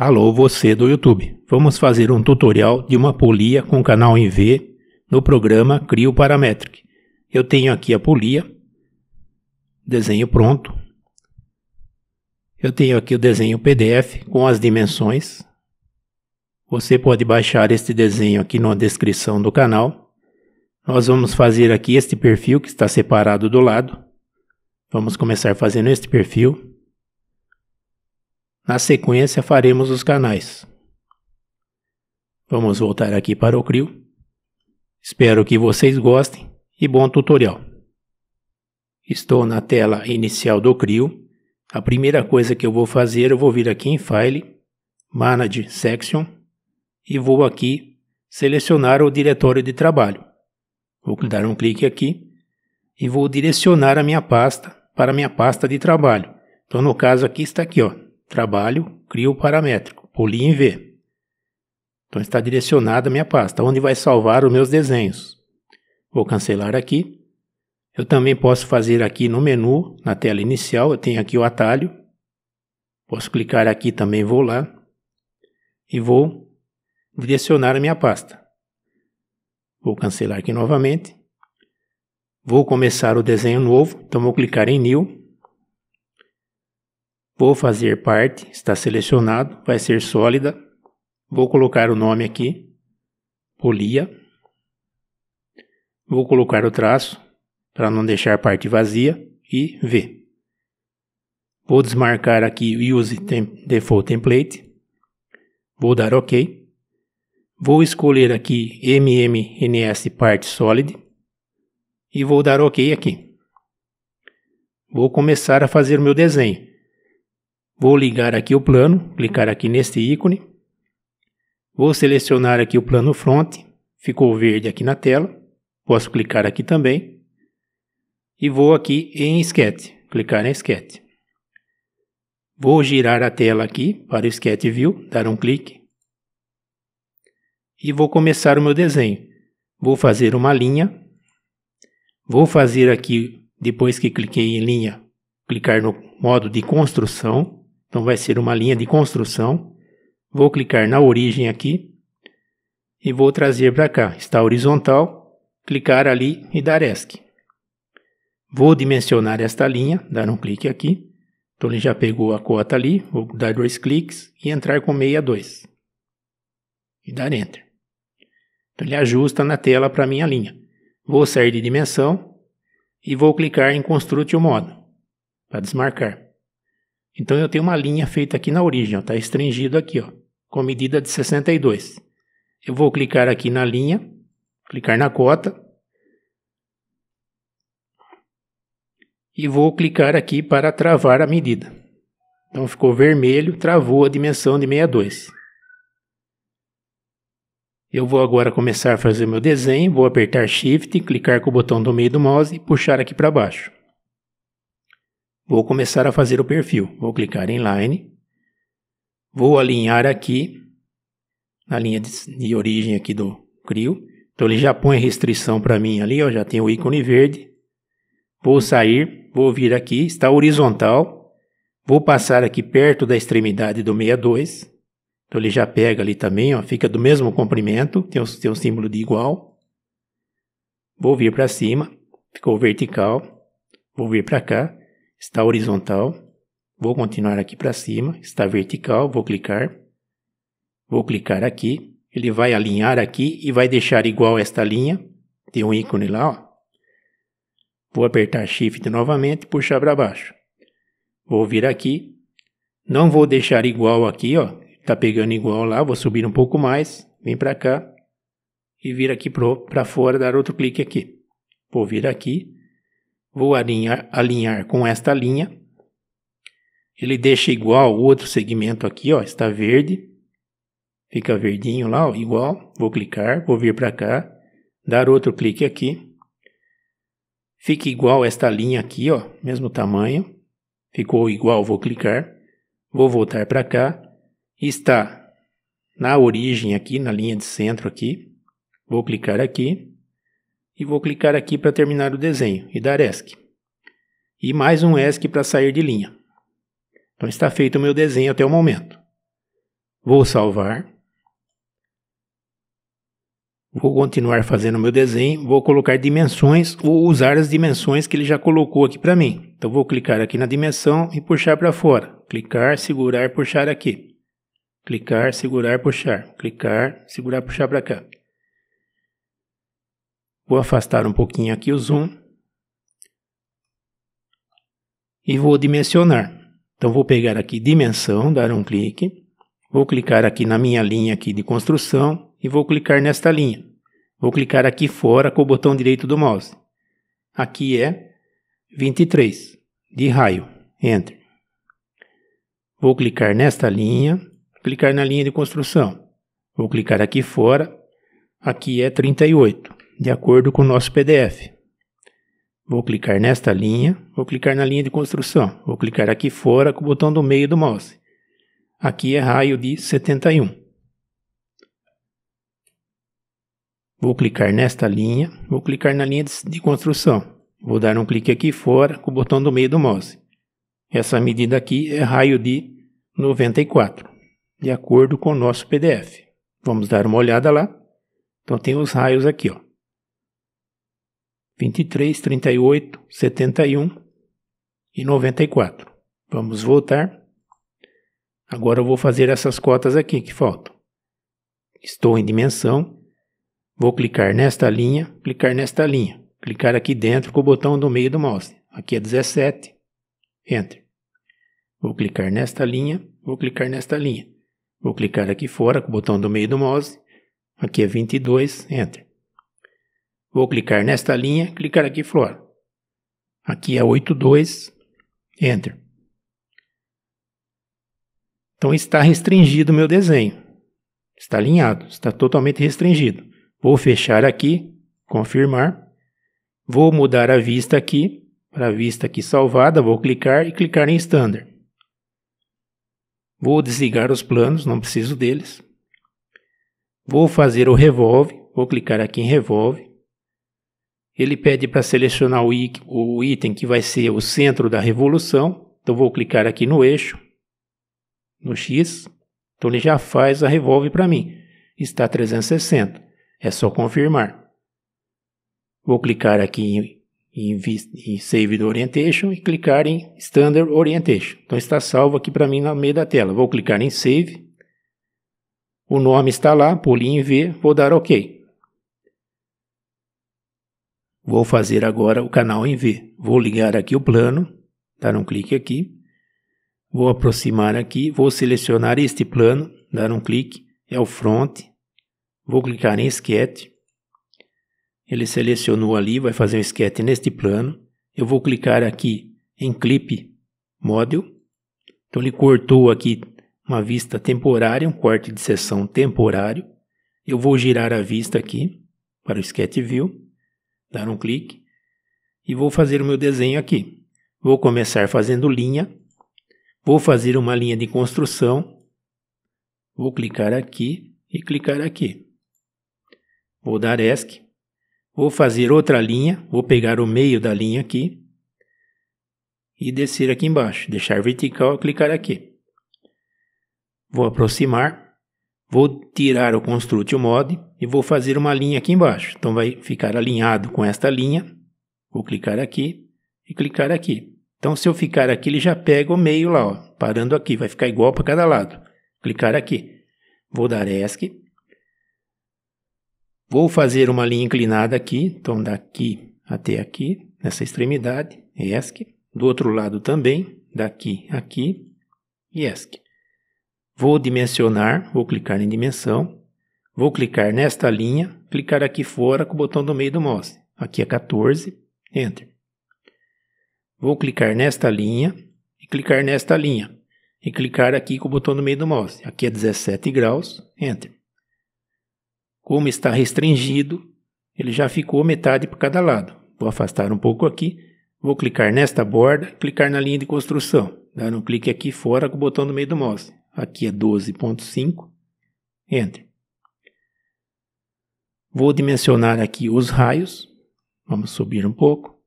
Alô você do YouTube, vamos fazer um tutorial de uma polia com canal em V no programa Crio Parametric. Eu tenho aqui a polia, desenho pronto. Eu tenho aqui o desenho PDF com as dimensões. Você pode baixar este desenho aqui na descrição do canal. Nós vamos fazer aqui este perfil que está separado do lado. Vamos começar fazendo este perfil. Na sequência faremos os canais. Vamos voltar aqui para o CRIO. Espero que vocês gostem e bom tutorial. Estou na tela inicial do CRIO. A primeira coisa que eu vou fazer, eu vou vir aqui em File, Manage Section e vou aqui selecionar o diretório de trabalho. Vou dar um clique aqui e vou direcionar a minha pasta para a minha pasta de trabalho. Então, no caso aqui está aqui, ó, trabalho, crio o paramétrico, pulinho em V. Então está direcionada a minha pasta, onde vai salvar os meus desenhos. Vou cancelar aqui. Eu também posso fazer aqui no menu, na tela inicial, eu tenho aqui o atalho. Posso clicar aqui também, vou lá. E vou direcionar a minha pasta. Vou cancelar aqui novamente. Vou começar o desenho novo, então vou clicar em New. Vou fazer parte, está selecionado, vai ser sólida. Vou colocar o nome aqui, polia. Vou colocar o traço para não deixar a parte vazia e V. Vou desmarcar aqui Use tem Default Template. Vou dar OK. Vou escolher aqui MMNS Part Solid e vou dar OK aqui. Vou começar a fazer o meu desenho. Vou ligar aqui o plano, clicar aqui neste ícone. Vou selecionar aqui o plano front, ficou verde aqui na tela. Posso clicar aqui também. E vou aqui em sketch, clicar em sketch. Vou girar a tela aqui para o sketch view, dar um clique. E vou começar o meu desenho. Vou fazer uma linha. Vou fazer aqui, depois que cliquei em linha, clicar no modo de construção. Então vai ser uma linha de construção. Vou clicar na origem aqui e vou trazer para cá. Está horizontal, clicar ali e dar ESC. Vou dimensionar esta linha, dar um clique aqui. Então ele já pegou a cota ali, vou dar dois cliques e entrar com 62. E dar Enter. Então ele ajusta na tela para a minha linha. Vou sair de dimensão e vou clicar em Construte o Modo para desmarcar. Então eu tenho uma linha feita aqui na origem, está estringido aqui, ó, com medida de 62. Eu vou clicar aqui na linha, clicar na cota e vou clicar aqui para travar a medida. Então ficou vermelho, travou a dimensão de 62. Eu vou agora começar a fazer meu desenho, vou apertar Shift, clicar com o botão do meio do mouse e puxar aqui para baixo. Vou começar a fazer o perfil. Vou clicar em Line. Vou alinhar aqui na linha de, de origem aqui do CRIO. Então ele já põe restrição para mim ali, ó, já tem o ícone verde. Vou sair, vou vir aqui, está horizontal. Vou passar aqui perto da extremidade do 62. Então ele já pega ali também, ó, fica do mesmo comprimento, tem o, tem o símbolo de igual. Vou vir para cima, ficou vertical. Vou vir para cá está horizontal. Vou continuar aqui para cima, está vertical, vou clicar. Vou clicar aqui, ele vai alinhar aqui e vai deixar igual esta linha. Tem um ícone lá, ó. Vou apertar Shift novamente e puxar para baixo. Vou vir aqui. Não vou deixar igual aqui, ó. Tá pegando igual lá, vou subir um pouco mais. Vem para cá e vir aqui para fora, dar outro clique aqui. Vou vir aqui Vou alinhar, alinhar com esta linha. Ele deixa igual o outro segmento aqui, ó, está verde. Fica verdinho lá, ó, igual. Vou clicar, vou vir para cá, dar outro clique aqui. Fica igual esta linha aqui, ó, mesmo tamanho. Ficou igual, vou clicar. Vou voltar para cá. Está na origem aqui, na linha de centro aqui. Vou clicar aqui e vou clicar aqui para terminar o desenho e dar ESC. E mais um ESC para sair de linha. Então está feito o meu desenho até o momento. Vou salvar. Vou continuar fazendo o meu desenho, vou colocar dimensões ou usar as dimensões que ele já colocou aqui para mim. Então vou clicar aqui na dimensão e puxar para fora. Clicar, segurar, puxar aqui. Clicar, segurar, puxar. Clicar, segurar, puxar para cá. Vou afastar um pouquinho aqui o zoom. E vou dimensionar. Então vou pegar aqui dimensão, dar um clique. Vou clicar aqui na minha linha aqui de construção e vou clicar nesta linha. Vou clicar aqui fora com o botão direito do mouse. Aqui é 23 de raio. Enter. Vou clicar nesta linha, clicar na linha de construção. Vou clicar aqui fora. Aqui é 38 de acordo com o nosso PDF. Vou clicar nesta linha, vou clicar na linha de construção, vou clicar aqui fora com o botão do meio do mouse. Aqui é raio de 71. Vou clicar nesta linha, vou clicar na linha de construção. Vou dar um clique aqui fora com o botão do meio do mouse. Essa medida aqui é raio de 94, de acordo com o nosso PDF. Vamos dar uma olhada lá. Então tem os raios aqui, ó. 23, 38, 71 e 94. Vamos voltar. Agora eu vou fazer essas cotas aqui que faltam. Estou em dimensão. Vou clicar nesta linha, clicar nesta linha. Clicar aqui dentro com o botão do meio do mouse. Aqui é 17. Enter. Vou clicar nesta linha, vou clicar nesta linha. Vou clicar aqui fora com o botão do meio do mouse. Aqui é 22, Enter. Vou clicar nesta linha, clicar aqui Flora. Aqui é 82, Enter. Então está restringido o meu desenho. Está alinhado, está totalmente restringido. Vou fechar aqui, confirmar. Vou mudar a vista aqui, para a vista aqui salvada, vou clicar e clicar em Standard. Vou desligar os planos, não preciso deles. Vou fazer o revolve, vou clicar aqui em revolve. Ele pede para selecionar o item que vai ser o centro da revolução. Então vou clicar aqui no eixo, no X. Então ele já faz a revolve para mim. Está 360. É só confirmar. Vou clicar aqui em, em, em Save Orientation e clicar em Standard Orientation. Então está salvo aqui para mim no meio da tela. Vou clicar em Save. O nome está lá, pulinho em V, vou dar OK. Vou fazer agora o canal em V. Vou ligar aqui o plano, dar um clique aqui. Vou aproximar aqui, vou selecionar este plano, dar um clique, é o front. Vou clicar em sketch. Ele selecionou ali, vai fazer um sketch neste plano. Eu vou clicar aqui em clip model. Então ele cortou aqui uma vista temporária, um corte de seção temporário. Eu vou girar a vista aqui para o sketch view dar um clique e vou fazer o meu desenho aqui. Vou começar fazendo linha, vou fazer uma linha de construção, vou clicar aqui e clicar aqui. Vou dar ESC, vou fazer outra linha, vou pegar o meio da linha aqui e descer aqui embaixo, deixar vertical e clicar aqui. Vou aproximar, Vou tirar o Construct Mod e vou fazer uma linha aqui embaixo. Então vai ficar alinhado com esta linha. Vou clicar aqui e clicar aqui. Então se eu ficar aqui, ele já pega o meio lá, ó, parando aqui. Vai ficar igual para cada lado. Clicar aqui. Vou dar ESC. Vou fazer uma linha inclinada aqui. Então daqui até aqui, nessa extremidade, ESC. Do outro lado também, daqui aqui, ESC. Vou dimensionar, vou clicar em dimensão, vou clicar nesta linha, clicar aqui fora com o botão do meio do mouse. Aqui é 14, Enter. Vou clicar nesta linha e clicar nesta linha. E clicar aqui com o botão do meio do mouse. Aqui é 17 graus, Enter. Como está restringido, ele já ficou metade para cada lado. Vou afastar um pouco aqui, vou clicar nesta borda, clicar na linha de construção, dar um clique aqui fora com o botão do meio do mouse aqui é 12.5, Enter. Vou dimensionar aqui os raios, vamos subir um pouco.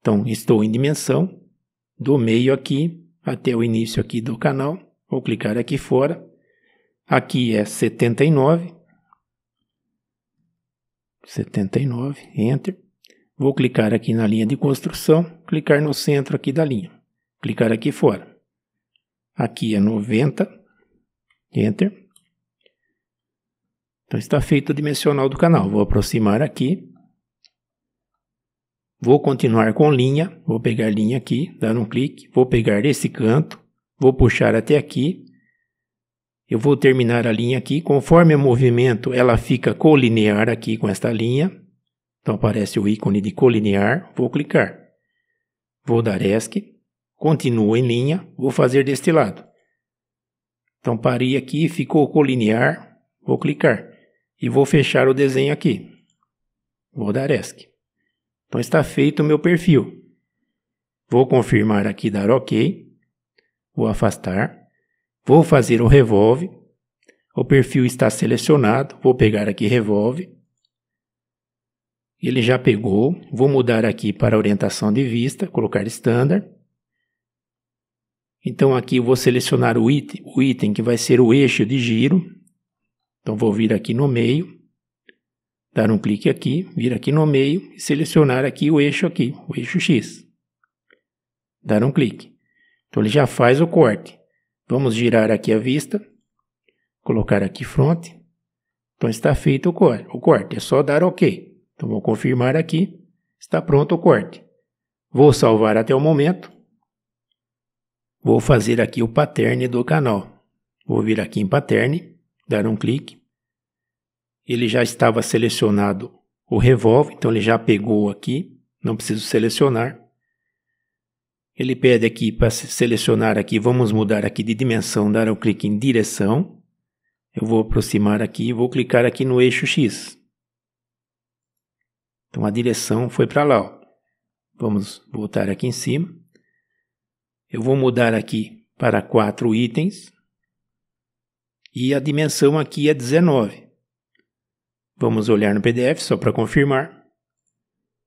Então, estou em dimensão, do meio aqui até o início aqui do canal, vou clicar aqui fora. Aqui é 79, 79, Enter. Vou clicar aqui na linha de construção, clicar no centro aqui da linha, clicar aqui fora. Aqui é 90. Enter. Então está feito o dimensional do canal. Vou aproximar aqui. Vou continuar com linha. Vou pegar linha aqui, dar um clique. Vou pegar esse canto. Vou puxar até aqui. Eu vou terminar a linha aqui. Conforme o movimento, ela fica colinear aqui com esta linha. Então aparece o ícone de colinear. Vou clicar. Vou dar ESC. Continuo em linha, vou fazer deste lado. Então parei aqui, ficou colinear, vou clicar e vou fechar o desenho aqui. Vou dar ESC. Então está feito o meu perfil. Vou confirmar aqui, dar OK. Vou afastar. Vou fazer o revolve. O perfil está selecionado. Vou pegar aqui revolve. Ele já pegou. Vou mudar aqui para orientação de vista, colocar standard. Então aqui eu vou selecionar o item, o item que vai ser o eixo de giro. Então vou vir aqui no meio, dar um clique aqui, vir aqui no meio e selecionar aqui o eixo aqui, o eixo X. Dar um clique. Então ele já faz o corte. Vamos girar aqui a vista, colocar aqui front. Então está feito o corte, é só dar OK. Então vou confirmar aqui, está pronto o corte. Vou salvar até o momento. Vou fazer aqui o pattern do canal. Vou vir aqui em pattern, dar um clique. Ele já estava selecionado o revolve, então ele já pegou aqui, não preciso selecionar. Ele pede aqui para selecionar aqui, vamos mudar aqui de dimensão, dar um clique em direção. Eu vou aproximar aqui e vou clicar aqui no eixo X. Então a direção foi para lá. Ó. Vamos voltar aqui em cima. Eu vou mudar aqui para quatro itens e a dimensão aqui é 19. Vamos olhar no PDF só para confirmar.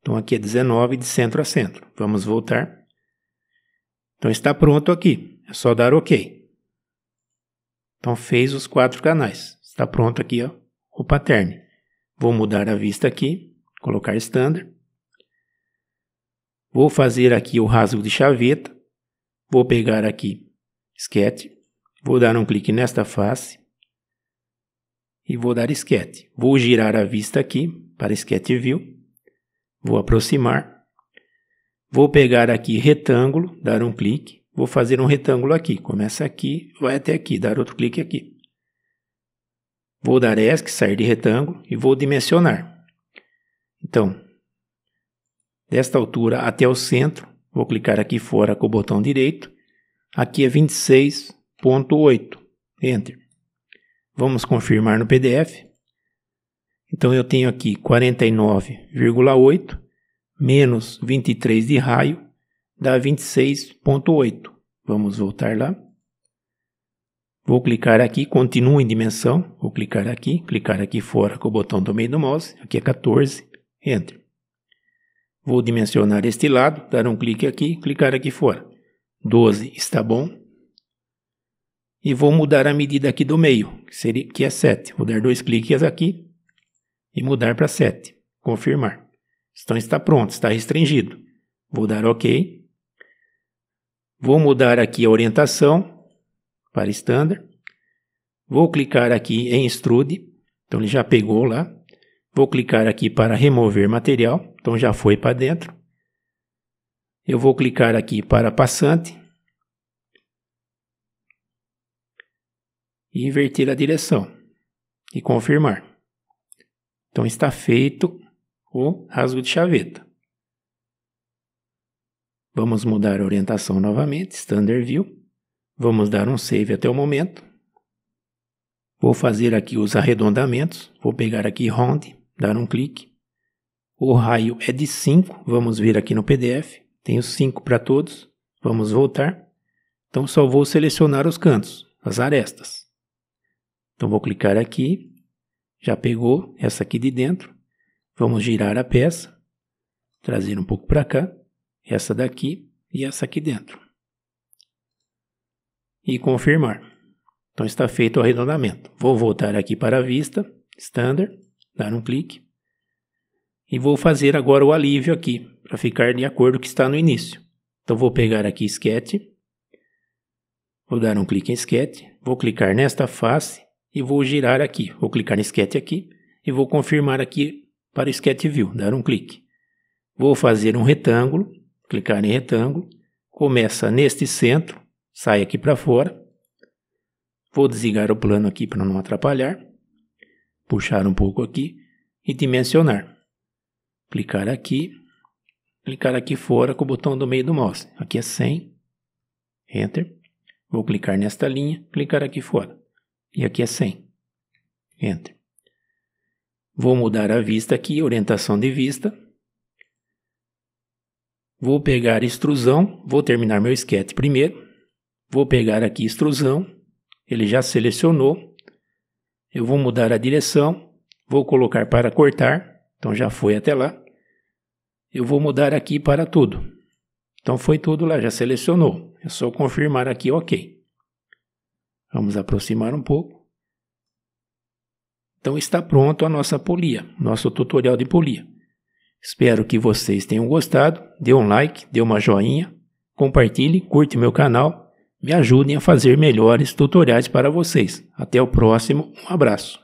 Então aqui é 19 de centro a centro. Vamos voltar. Então está pronto aqui. É só dar OK. Então fez os quatro canais. Está pronto aqui ó, o pattern. Vou mudar a vista aqui, colocar standard. Vou fazer aqui o rasgo de chaveta. Vou pegar aqui sketch, vou dar um clique nesta face e vou dar sketch. Vou girar a vista aqui para sketch view, vou aproximar, vou pegar aqui retângulo, dar um clique, vou fazer um retângulo aqui, começa aqui, vai até aqui, dar outro clique aqui. Vou dar ESC, sair de retângulo e vou dimensionar. Então, desta altura até o centro, Vou clicar aqui fora com o botão direito. Aqui é 26.8. Enter. Vamos confirmar no PDF. Então eu tenho aqui 49,8 menos 23 de raio dá 26.8. Vamos voltar lá. Vou clicar aqui, continua em dimensão. Vou clicar aqui, clicar aqui fora com o botão do meio do mouse. Aqui é 14, Enter. Vou dimensionar este lado, dar um clique aqui, clicar aqui fora. 12 está bom. E vou mudar a medida aqui do meio, que, seria, que é 7. Vou dar dois cliques aqui e mudar para 7. Confirmar. Então está pronto, está restringido. Vou dar OK. Vou mudar aqui a orientação para estándar. Vou clicar aqui em extrude. Então ele já pegou lá. Vou clicar aqui para remover material. Então já foi para dentro. Eu vou clicar aqui para passante. E inverter a direção. E confirmar. Então está feito o rasgo de chaveta. Vamos mudar a orientação novamente, Standard View. Vamos dar um save até o momento. Vou fazer aqui os arredondamentos. Vou pegar aqui Round, dar um clique. O raio é de 5, vamos vir aqui no PDF, tenho 5 para todos, vamos voltar. Então só vou selecionar os cantos, as arestas. Então vou clicar aqui, já pegou essa aqui de dentro. Vamos girar a peça, trazer um pouco para cá, essa daqui e essa aqui dentro. E confirmar. Então está feito o arredondamento. Vou voltar aqui para a vista, Standard, dar um clique. E vou fazer agora o alívio aqui, para ficar de acordo o que está no início. Então vou pegar aqui sketch, vou dar um clique em sketch, vou clicar nesta face e vou girar aqui. Vou clicar em sketch aqui e vou confirmar aqui para o sketch view, dar um clique. Vou fazer um retângulo, clicar em retângulo, começa neste centro, sai aqui para fora. Vou desligar o plano aqui para não atrapalhar, puxar um pouco aqui e dimensionar clicar aqui, clicar aqui fora com o botão do meio do mouse. Aqui é 100, Enter. Vou clicar nesta linha, clicar aqui fora. E aqui é 100, Enter. Vou mudar a vista aqui, orientação de vista. Vou pegar extrusão, vou terminar meu sketch primeiro. Vou pegar aqui extrusão, ele já selecionou. Eu vou mudar a direção, vou colocar para cortar, então já foi até lá eu vou mudar aqui para tudo. Então foi tudo lá, já selecionou. É só confirmar aqui, ok. Vamos aproximar um pouco. Então está pronto a nossa polia, nosso tutorial de polia. Espero que vocês tenham gostado. Dê um like, dê uma joinha, compartilhe, curte meu canal. Me ajudem a fazer melhores tutoriais para vocês. Até o próximo, um abraço.